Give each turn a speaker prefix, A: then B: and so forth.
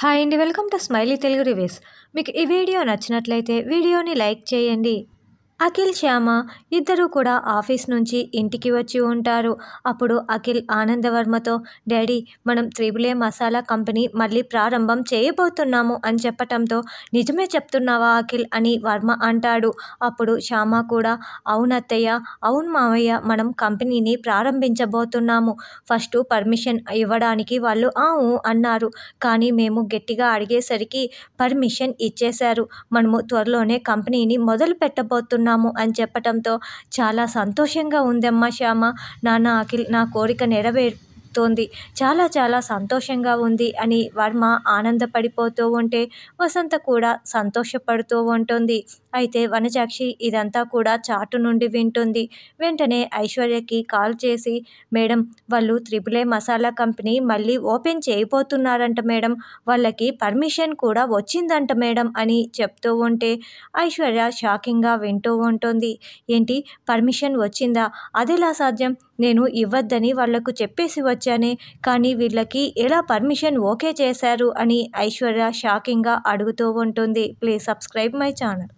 A: hi అండి welcome to smiley Telugu reviews మీకు ఈ వీడియో నచ్చినట్లయితే వీడియోని లైక్ చేయండి అఖిల్ శ్యామ ఇద్దరూ కూడా ఆఫీస్ నుంచి ఇంటికి వచ్చి ఉంటారు అప్పుడు అఖిల్ ఆనందవర్మతో డాడీ మనం త్రిబులే మసాలా కంపెనీ మళ్ళీ ప్రారంభం చేయబోతున్నాము అని చెప్పటంతో నిజమే చెప్తున్నావా అఖిల్ అని వర్మ అంటాడు అప్పుడు శ్యామ కూడా అవునత్తయ్య అవును మావయ్య మనం కంపెనీని ప్రారంభించబోతున్నాము ఫస్ట్ పర్మిషన్ ఇవ్వడానికి వాళ్ళు ఆవు అన్నారు కానీ మేము గట్టిగా అడిగేసరికి పర్మిషన్ ఇచ్చేశారు మనము త్వరలోనే కంపెనీని మొదలు పెట్టబోతున్నాం చేస్తున్నాము అని చెప్పటంతో చాలా సంతోషంగా ఉందమ్మా శ్యామ నాన్న అఖిల్ నా కోరిక నెరవేరుతోంది తోంది చాలా చాలా సంతోషంగా ఉంది అని వర్మ ఆనందపడిపోతూ ఉంటే వసంత కూడా సంతోషపడుతూ ఉంటుంది అయితే వనజాక్షి ఇదంతా కూడా చాటు నుండి వింటుంది వెంటనే ఐశ్వర్యకి కాల్ చేసి మేడం వాళ్ళు త్రిబులే మసాలా కంపెనీ మళ్ళీ ఓపెన్ చేయబోతున్నారంట మేడం వాళ్ళకి పర్మిషన్ కూడా వచ్చిందంట మేడం అని చెప్తూ ఉంటే ఐశ్వర్య షాకింగ్గా వింటూ ఉంటుంది ఏంటి పర్మిషన్ వచ్చిందా అదిలా సాధ్యం నేను ఇవ్వద్దని వాళ్లకు చెప్పేసి వచ్చానే కానీ వీళ్ళకి ఎలా పర్మిషన్ ఓకే చేశారు అని ఐశ్వర్య షాకింగ్గా అడుగుతూ ఉంటుంది ప్లీజ్ సబ్స్క్రైబ్ మై ఛానల్